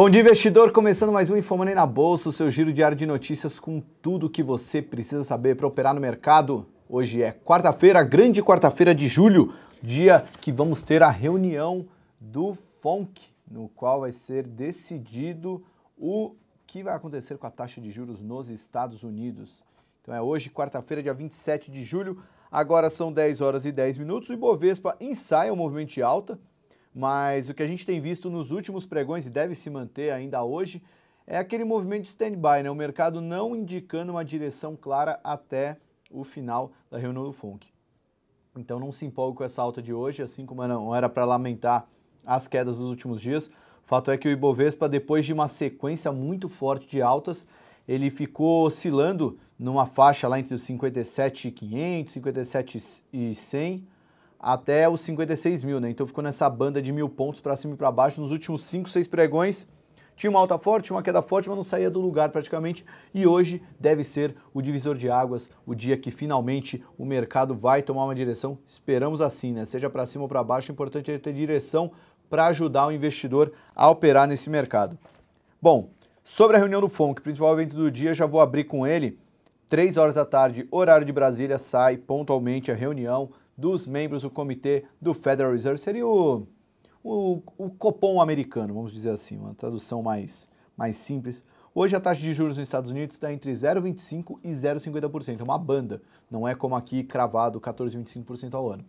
Bom dia, investidor! Começando mais um Informante na Bolsa, o seu giro diário de notícias com tudo o que você precisa saber para operar no mercado. Hoje é quarta-feira, grande quarta-feira de julho, dia que vamos ter a reunião do FONC, no qual vai ser decidido o que vai acontecer com a taxa de juros nos Estados Unidos. Então é hoje, quarta-feira, dia 27 de julho. Agora são 10 horas e 10 minutos. O Ibovespa ensaia o um movimento de alta, mas o que a gente tem visto nos últimos pregões e deve se manter ainda hoje é aquele movimento de stand-by, né? o mercado não indicando uma direção clara até o final da reunião do FONC. Então não se empolgue com essa alta de hoje, assim como não era para lamentar as quedas dos últimos dias. O fato é que o Ibovespa, depois de uma sequência muito forte de altas, ele ficou oscilando numa faixa lá entre os 57.500, 57.100 até os 56 mil, né? Então ficou nessa banda de mil pontos para cima e para baixo nos últimos 5, 6 pregões. Tinha uma alta forte, uma queda forte, mas não saía do lugar praticamente. E hoje deve ser o divisor de águas, o dia que finalmente o mercado vai tomar uma direção. Esperamos assim, né? Seja para cima ou para baixo, o importante é ter direção para ajudar o investidor a operar nesse mercado. Bom, sobre a reunião do FONC, é principal evento do dia, já vou abrir com ele. 3 horas da tarde, horário de Brasília, sai pontualmente a reunião dos membros do comitê do Federal Reserve. Seria o, o, o Copom americano, vamos dizer assim, uma tradução mais, mais simples. Hoje a taxa de juros nos Estados Unidos está entre 0,25% e 0,50%. É uma banda, não é como aqui cravado 14,25% ao ano.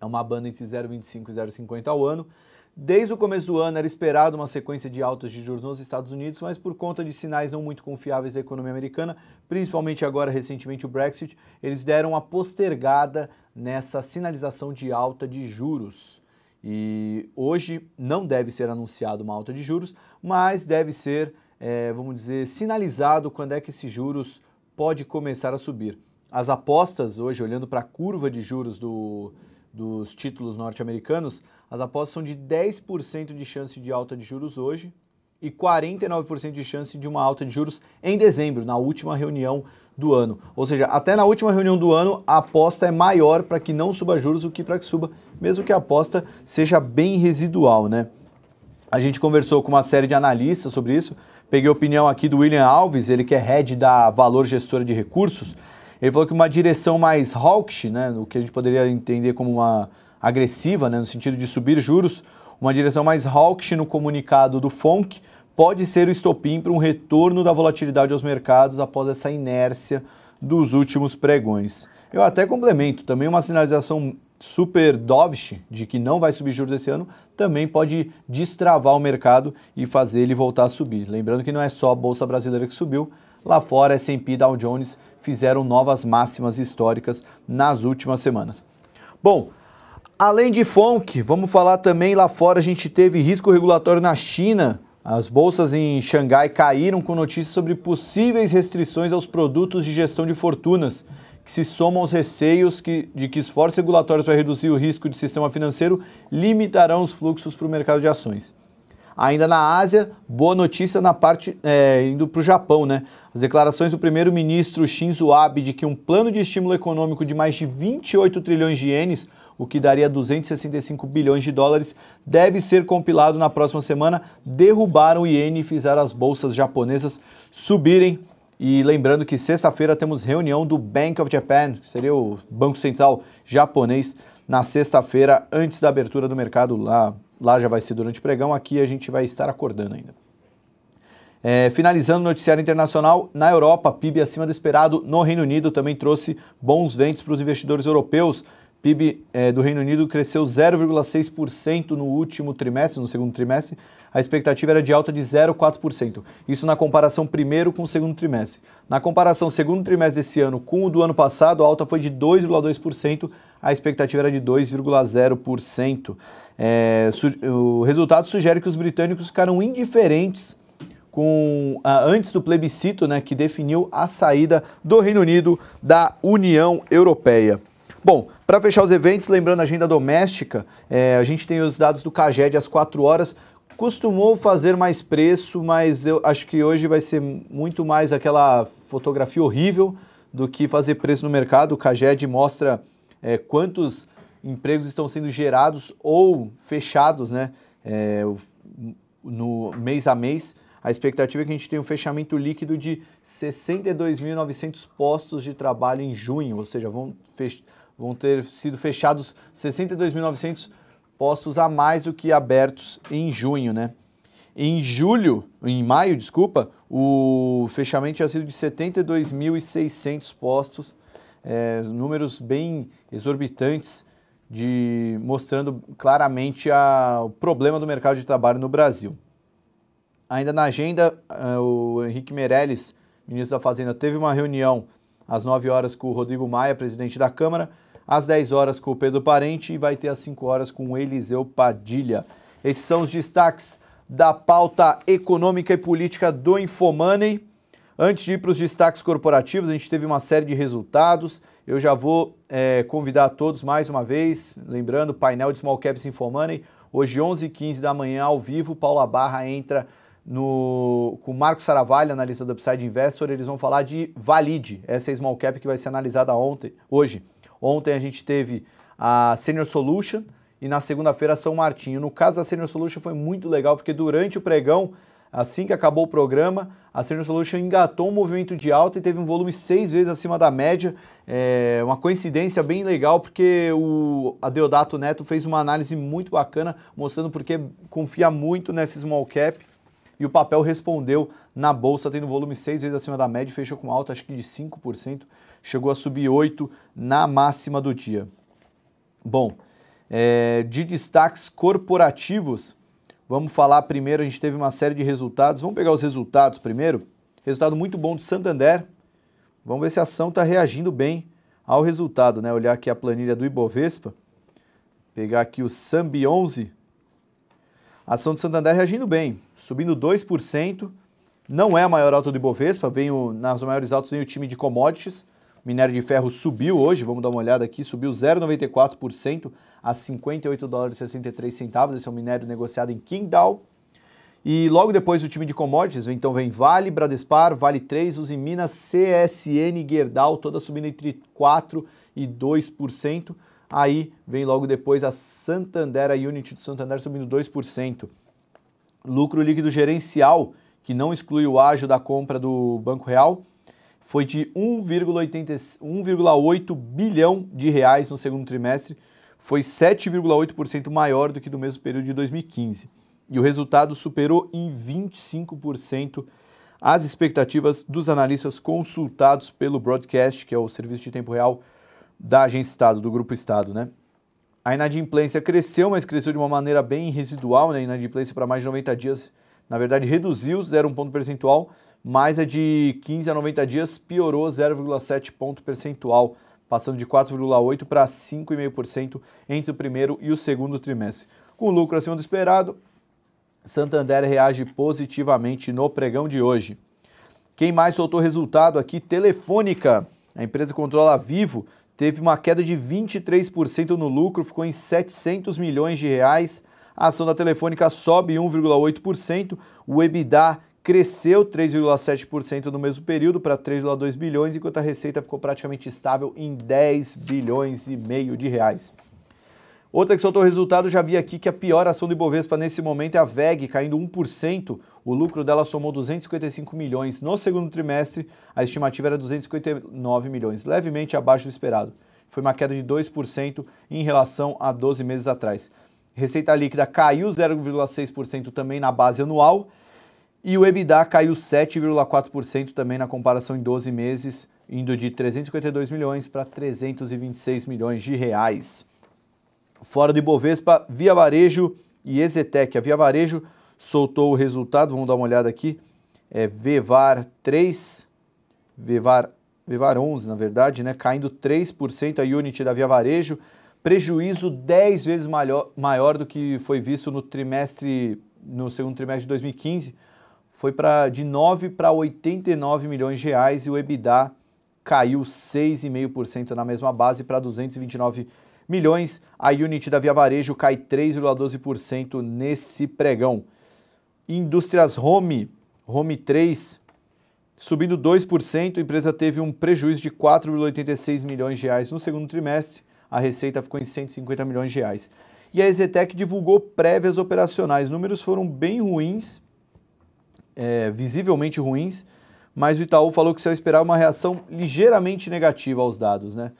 É uma banda entre 0,25% e 0,50% ao ano. Desde o começo do ano era esperado uma sequência de altas de juros nos Estados Unidos, mas por conta de sinais não muito confiáveis da economia americana, principalmente agora recentemente o Brexit, eles deram uma postergada nessa sinalização de alta de juros. E hoje não deve ser anunciado uma alta de juros, mas deve ser, é, vamos dizer, sinalizado quando é que esses juros pode começar a subir. As apostas hoje, olhando para a curva de juros do, dos títulos norte-americanos, as apostas são de 10% de chance de alta de juros hoje e 49% de chance de uma alta de juros em dezembro, na última reunião do ano. Ou seja, até na última reunião do ano, a aposta é maior para que não suba juros do que para que suba, mesmo que a aposta seja bem residual, né? A gente conversou com uma série de analistas sobre isso. Peguei a opinião aqui do William Alves, ele que é head da Valor Gestora de Recursos. Ele falou que uma direção mais hawkish, né, o que a gente poderia entender como uma agressiva, né, no sentido de subir juros, uma direção mais hawkish no comunicado do FONC pode ser o estopim para um retorno da volatilidade aos mercados após essa inércia dos últimos pregões. Eu até complemento, também uma sinalização super dovish de que não vai subir juros esse ano, também pode destravar o mercado e fazer ele voltar a subir. Lembrando que não é só a bolsa brasileira que subiu, lá fora S&P e Dow Jones fizeram novas máximas históricas nas últimas semanas. Bom, além de funk, vamos falar também lá fora a gente teve risco regulatório na China as bolsas em Xangai caíram com notícias sobre possíveis restrições aos produtos de gestão de fortunas, que se somam aos receios que, de que esforços regulatórios para reduzir o risco de sistema financeiro limitarão os fluxos para o mercado de ações. Ainda na Ásia, boa notícia na parte é, indo para o Japão, né? As declarações do primeiro-ministro Shinzo Abe de que um plano de estímulo econômico de mais de 28 trilhões de ienes o que daria 265 bilhões de dólares, deve ser compilado na próxima semana, derrubar o iene e fizeram as bolsas japonesas subirem. E lembrando que sexta-feira temos reunião do Bank of Japan, que seria o Banco Central japonês, na sexta-feira, antes da abertura do mercado lá. Lá já vai ser durante o pregão, aqui a gente vai estar acordando ainda. É, finalizando o noticiário internacional, na Europa, PIB acima do esperado, no Reino Unido também trouxe bons ventos para os investidores europeus. PIB eh, do Reino Unido cresceu 0,6% no último trimestre, no segundo trimestre. A expectativa era de alta de 0,4%. Isso na comparação primeiro com o segundo trimestre. Na comparação segundo trimestre desse ano com o do ano passado, a alta foi de 2,2%. A expectativa era de 2,0%. É, eh, o resultado sugere que os britânicos ficaram indiferentes com antes do plebiscito, né, que definiu a saída do Reino Unido da União Europeia. Bom, para fechar os eventos, lembrando a agenda doméstica, é, a gente tem os dados do Caged às 4 horas. Costumou fazer mais preço, mas eu acho que hoje vai ser muito mais aquela fotografia horrível do que fazer preço no mercado. O Caged mostra é, quantos empregos estão sendo gerados ou fechados, né? É, no mês a mês. A expectativa é que a gente tenha um fechamento líquido de 62.900 postos de trabalho em junho, ou seja, vão fechar vão ter sido fechados 62.900 postos a mais do que abertos em junho, né? Em julho, em maio, desculpa, o fechamento tinha sido de 72.600 postos, é, números bem exorbitantes, de mostrando claramente a, o problema do mercado de trabalho no Brasil. Ainda na agenda, é, o Henrique Meirelles, ministro da Fazenda, teve uma reunião às 9 horas com o Rodrigo Maia, presidente da Câmara, às 10 horas com o Pedro Parente e vai ter às 5 horas com o Eliseu Padilha. Esses são os destaques da pauta econômica e política do Infomoney. Antes de ir para os destaques corporativos, a gente teve uma série de resultados. Eu já vou é, convidar todos mais uma vez, lembrando, painel de Small Caps Infomoney, hoje 11h15 da manhã ao vivo, Paula Barra entra no, com o Marco Saravalha, analista do Upside Investor, eles vão falar de Valide, essa é small cap que vai ser analisada ontem, hoje. Ontem a gente teve a Senior Solution e na segunda-feira São Martinho. No caso da Senior Solution foi muito legal, porque durante o pregão, assim que acabou o programa, a Senior Solution engatou um movimento de alta e teve um volume seis vezes acima da média. É uma coincidência bem legal, porque o Adeodato Neto fez uma análise muito bacana, mostrando porque confia muito nesse small cap e o papel respondeu na bolsa, tendo volume seis vezes acima da média, fechou com alta, acho que de 5%, chegou a subir 8% na máxima do dia. Bom, é, de destaques corporativos, vamos falar primeiro, a gente teve uma série de resultados, vamos pegar os resultados primeiro. Resultado muito bom do Santander, vamos ver se a ação está reagindo bem ao resultado, né? Olhar aqui a planilha do Ibovespa, pegar aqui o Sambi 11, a ação do Santander reagindo bem, subindo 2%. Não é a maior alta do Ibovespa, veio, nas maiores altas vem o time de commodities. Minério de ferro subiu hoje, vamos dar uma olhada aqui, subiu 0,94% a 58 dólares e 63 centavos. Esse é o um minério negociado em Qingdao. E logo depois o time de commodities, então vem Vale, Bradespar, Vale 3, Usiminas, CSN, Gerdau, toda subindo entre 4% e 2%. Aí vem logo depois a Santander, a Unity do Santander subindo 2%. Lucro líquido gerencial, que não exclui o ágio da compra do Banco Real, foi de 1,8 bilhão de reais no segundo trimestre, foi 7,8% maior do que do mesmo período de 2015. E o resultado superou em 25% as expectativas dos analistas consultados pelo broadcast, que é o serviço de tempo real da agência Estado, do Grupo Estado, né? A inadimplência cresceu, mas cresceu de uma maneira bem residual, né? A inadimplência para mais de 90 dias, na verdade, reduziu 0,1 ponto percentual, mas é a de 15 a 90 dias piorou 0,7 ponto percentual, passando de 4,8% para 5,5% entre o primeiro e o segundo trimestre. Com lucro acima do esperado, Santander reage positivamente no pregão de hoje. Quem mais soltou resultado aqui? Telefônica. A empresa controla Vivo, teve uma queda de 23% no lucro, ficou em 700 milhões de reais. A ação da Telefônica sobe 1,8%, o EBITDA cresceu 3,7% no mesmo período para 3,2 bilhões, enquanto a receita ficou praticamente estável em 10 bilhões e meio de reais. Outra que soltou resultado, já vi aqui que a pior ação do Ibovespa nesse momento é a VEG, caindo 1%. O lucro dela somou 255 milhões. No segundo trimestre, a estimativa era 259 milhões, levemente abaixo do esperado. Foi uma queda de 2% em relação a 12 meses atrás. Receita líquida caiu 0,6% também na base anual. E o EBITDA caiu 7,4% também na comparação em 12 meses, indo de 352 milhões para 326 milhões de reais. Fora do Ibovespa, Via Varejo e Exetec. A Via Varejo soltou o resultado, vamos dar uma olhada aqui. É Vevar 3, Vevar, Vevar 11, na verdade, né? caindo 3% a unit da Via Varejo. Prejuízo 10 vezes maior, maior do que foi visto no trimestre, no segundo trimestre de 2015. Foi pra, de 9 para 89 milhões de reais e o EBITDA caiu 6,5% na mesma base para 229 milhões milhões. A unit da Via Varejo cai 3,12% nesse pregão. Indústrias Home, Home 3, subindo 2%, a empresa teve um prejuízo de 4,86 milhões de reais no segundo trimestre, a receita ficou em 150 milhões de reais. E a EZTEC divulgou prévias operacionais, números foram bem ruins, é, visivelmente ruins, mas o Itaú falou que só esperar uma reação ligeiramente negativa aos dados, né?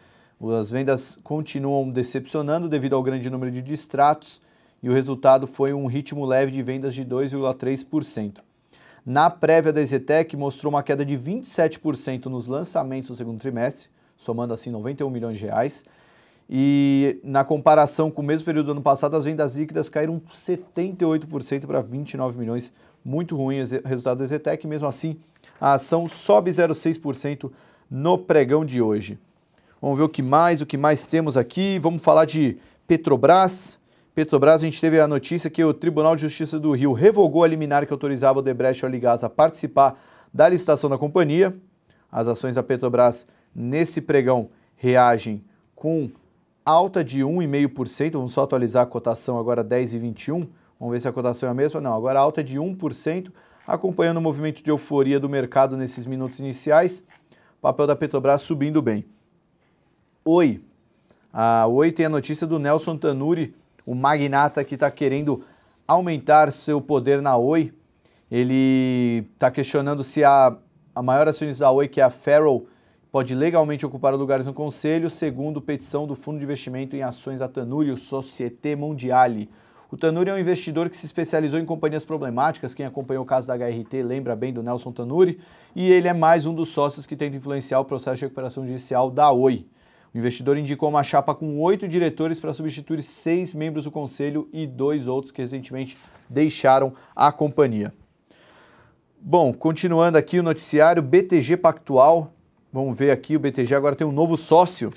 As vendas continuam decepcionando devido ao grande número de distratos e o resultado foi um ritmo leve de vendas de 2,3%. Na prévia da EZTEC, mostrou uma queda de 27% nos lançamentos no segundo trimestre, somando assim 91 milhões de reais. E na comparação com o mesmo período do ano passado, as vendas líquidas caíram 78% para 29 milhões. Muito ruim o resultado da EZTEC. Mesmo assim, a ação sobe 0,6% no pregão de hoje. Vamos ver o que mais, o que mais temos aqui. Vamos falar de Petrobras. Petrobras, a gente teve a notícia que o Tribunal de Justiça do Rio revogou a liminar que autorizava o Debrecht Oligás a participar da licitação da companhia. As ações da Petrobras nesse pregão reagem com alta de 1,5%. Vamos só atualizar a cotação agora 10,21. Vamos ver se a cotação é a mesma. Não, agora alta de 1%, acompanhando o movimento de euforia do mercado nesses minutos iniciais. papel da Petrobras subindo bem. Oi. A Oi tem a notícia do Nelson Tanuri, o magnata que está querendo aumentar seu poder na Oi. Ele está questionando se a, a maior acionista da Oi, que é a Farrell, pode legalmente ocupar lugares no conselho, segundo petição do Fundo de Investimento em Ações da Tanuri, o Societe Mondiale. O Tanuri é um investidor que se especializou em companhias problemáticas. Quem acompanhou o caso da HRT lembra bem do Nelson Tanuri. E ele é mais um dos sócios que tenta influenciar o processo de recuperação judicial da Oi. O investidor indicou uma chapa com oito diretores para substituir seis membros do conselho e dois outros que recentemente deixaram a companhia. Bom, continuando aqui o noticiário, BTG Pactual. Vamos ver aqui, o BTG agora tem um novo sócio.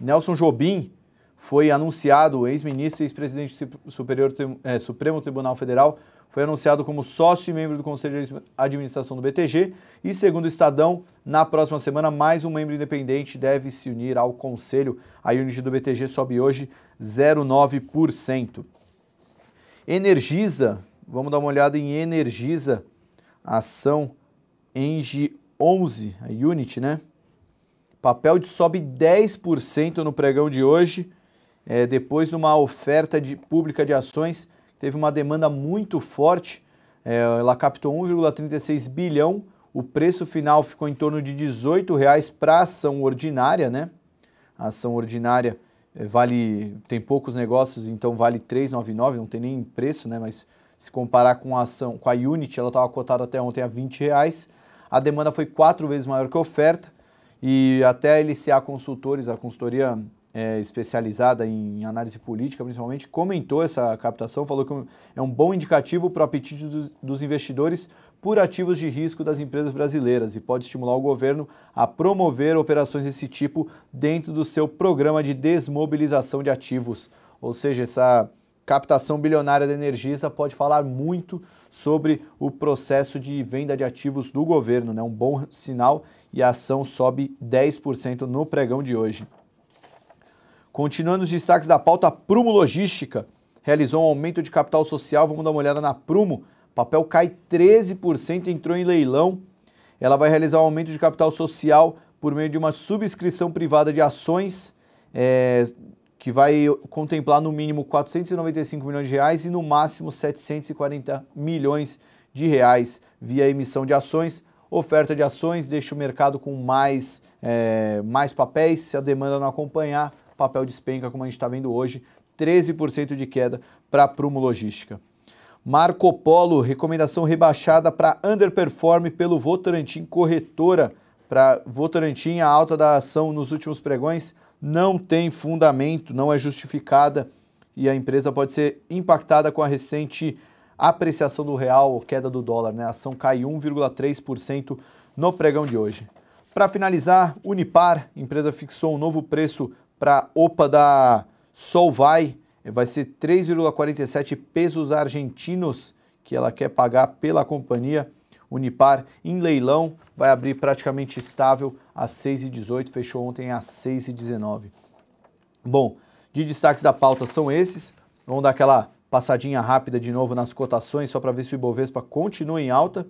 Nelson Jobim foi anunciado, ex-ministro e ex-presidente do Superior, é, Supremo Tribunal Federal, foi anunciado como sócio e membro do Conselho de Administração do BTG. E, segundo o Estadão, na próxima semana, mais um membro independente deve se unir ao Conselho. A unidade do BTG sobe hoje 0,9%. Energisa, vamos dar uma olhada em Energisa, ação Engie 11, a unit, né? Papel de sobe 10% no pregão de hoje, é, depois de uma oferta de, pública de ações teve uma demanda muito forte, eh, ela captou 1,36 bilhão, o preço final ficou em torno de R$ 18,00 para ação ordinária, né? A ação ordinária eh, vale, tem poucos negócios, então vale 3,99, não tem nem preço, né? Mas se comparar com a ação, com a Unity, ela estava cotada até ontem a R$ 20,00. A demanda foi quatro vezes maior que a oferta e até a LCA Consultores, a consultoria é, especializada em análise política, principalmente, comentou essa captação, falou que é um bom indicativo para o apetite dos, dos investidores por ativos de risco das empresas brasileiras e pode estimular o governo a promover operações desse tipo dentro do seu programa de desmobilização de ativos. Ou seja, essa captação bilionária da Energisa pode falar muito sobre o processo de venda de ativos do governo, né? Um bom sinal e a ação sobe 10% no pregão de hoje. Continuando os destaques da pauta, a Prumo Logística realizou um aumento de capital social. Vamos dar uma olhada na Prumo. O papel cai 13%, entrou em leilão. Ela vai realizar um aumento de capital social por meio de uma subscrição privada de ações, é, que vai contemplar no mínimo 495 milhões de reais e no máximo 740 milhões de reais via emissão de ações. Oferta de ações deixa o mercado com mais, é, mais papéis. Se a demanda não acompanhar, papel papel despenca, como a gente está vendo hoje, 13% de queda para a Prumo Logística. Marco Polo, recomendação rebaixada para underperform pelo Votorantim Corretora. Para Votorantim, a alta da ação nos últimos pregões não tem fundamento, não é justificada e a empresa pode ser impactada com a recente apreciação do real ou queda do dólar. Né? A ação cai 1,3% no pregão de hoje. Para finalizar, Unipar, empresa fixou um novo preço para OPA da Solvay vai ser 3,47 pesos argentinos que ela quer pagar pela companhia. Unipar em leilão vai abrir praticamente estável a 6,18, fechou ontem a 6,19. Bom, de destaques da pauta são esses. Vamos dar aquela passadinha rápida de novo nas cotações, só para ver se o Ibovespa continua em alta.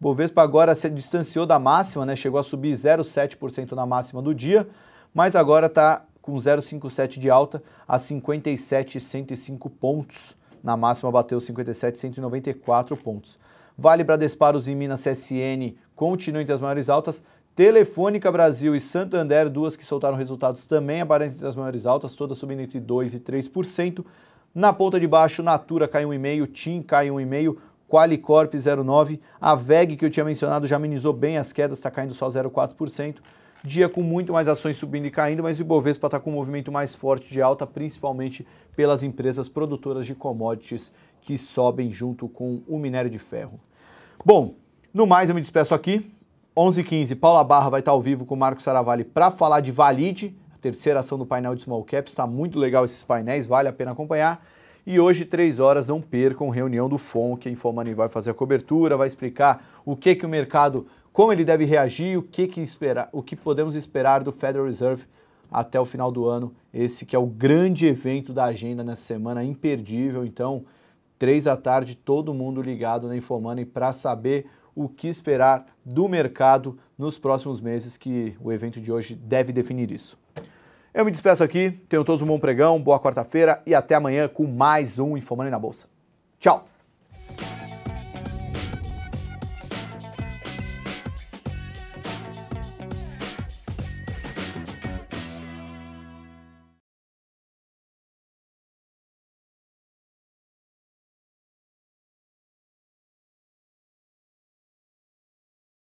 Bovespa agora se distanciou da máxima, né? chegou a subir 0,7% na máxima do dia, mas agora está com 0,57 de alta a 57,105 pontos. Na máxima bateu 57,194 pontos. Vale para disparos em Minas CSN continuem entre as maiores altas. Telefônica Brasil e Santander, duas que soltaram resultados também aparecem entre as maiores altas, todas subindo entre 2% e 3%. Na ponta de baixo, Natura cai 1,5%, TIM cai 1,5%, Qualicorp 0,9%. A VEG, que eu tinha mencionado, já minimizou bem as quedas, está caindo só 0,4%. Dia com muito mais ações subindo e caindo, mas o Ibovespa está com um movimento mais forte de alta, principalmente pelas empresas produtoras de commodities que sobem junto com o minério de ferro. Bom, no mais eu me despeço aqui. 11h15, Paula Barra vai estar tá ao vivo com o Marcos Saravalli para falar de Valide, a terceira ação do painel de Small Caps. Está muito legal esses painéis, vale a pena acompanhar. E hoje, três horas, não percam reunião do FOM, que a Infomoney vai fazer a cobertura, vai explicar o que, que o mercado como ele deve reagir, o que, que esperar, o que podemos esperar do Federal Reserve até o final do ano. Esse que é o grande evento da agenda nessa semana, imperdível. Então, três da tarde, todo mundo ligado na Infomoney para saber o que esperar do mercado nos próximos meses, que o evento de hoje deve definir isso. Eu me despeço aqui, tenham todos um bom pregão, boa quarta-feira e até amanhã com mais um Infomoney na Bolsa. Tchau!